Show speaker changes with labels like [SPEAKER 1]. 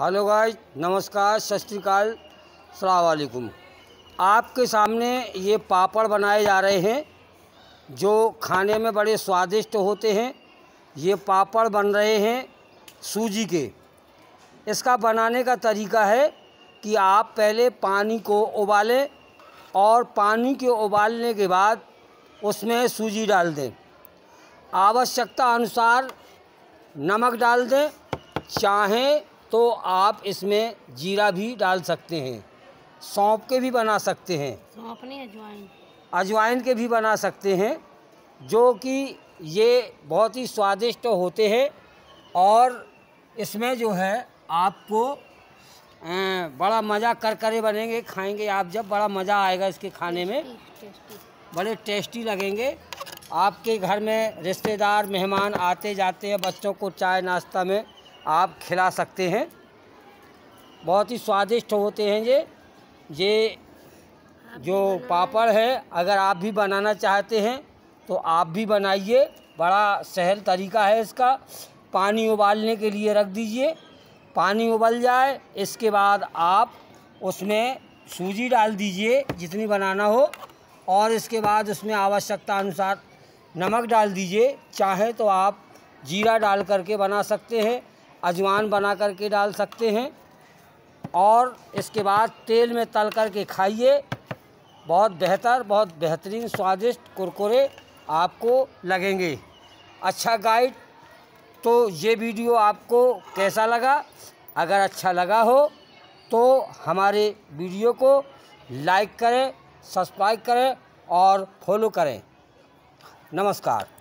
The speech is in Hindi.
[SPEAKER 1] हेलो गाइस नमस्कार सस्काल सलामकुम आपके सामने ये पापड़ बनाए जा रहे हैं जो खाने में बड़े स्वादिष्ट होते हैं ये पापड़ बन रहे हैं सूजी के इसका बनाने का तरीका है कि आप पहले पानी को उबालें और पानी के उबालने के बाद उसमें सूजी डाल दें आवश्यकता अनुसार नमक डाल दें चाहें तो आप इसमें जीरा भी डाल सकते हैं सौंप के भी बना सकते हैं अजवाइन अजवाइन के भी बना सकते हैं जो कि ये बहुत ही स्वादिष्ट होते हैं और इसमें जो है आपको बड़ा मज़ा कर करे बनेंगे खाएंगे आप जब बड़ा मज़ा आएगा इसके खाने में बड़े टेस्टी लगेंगे आपके घर में रिश्तेदार मेहमान आते जाते हैं बच्चों को चाय नाश्ता में आप खिला सकते हैं बहुत ही स्वादिष्ट होते हैं ये ये जो पापड़ है अगर आप भी बनाना चाहते हैं तो आप भी बनाइए बड़ा सहल तरीका है इसका पानी उबालने के लिए रख दीजिए पानी उबल जाए इसके बाद आप उसमें सूजी डाल दीजिए जितनी बनाना हो और इसके बाद उसमें आवश्यकता अनुसार नमक डाल दीजिए चाहे तो आप जीरा डाल करके बना सकते हैं अजवान बना करके डाल सकते हैं और इसके बाद तेल में तल करके खाइए बहुत बेहतर बहुत बेहतरीन स्वादिष्ट कुरकुरे आपको लगेंगे अच्छा गाइड तो ये वीडियो आपको कैसा लगा अगर अच्छा लगा हो तो हमारे वीडियो को लाइक करें सब्सक्राइब करें और फॉलो करें नमस्कार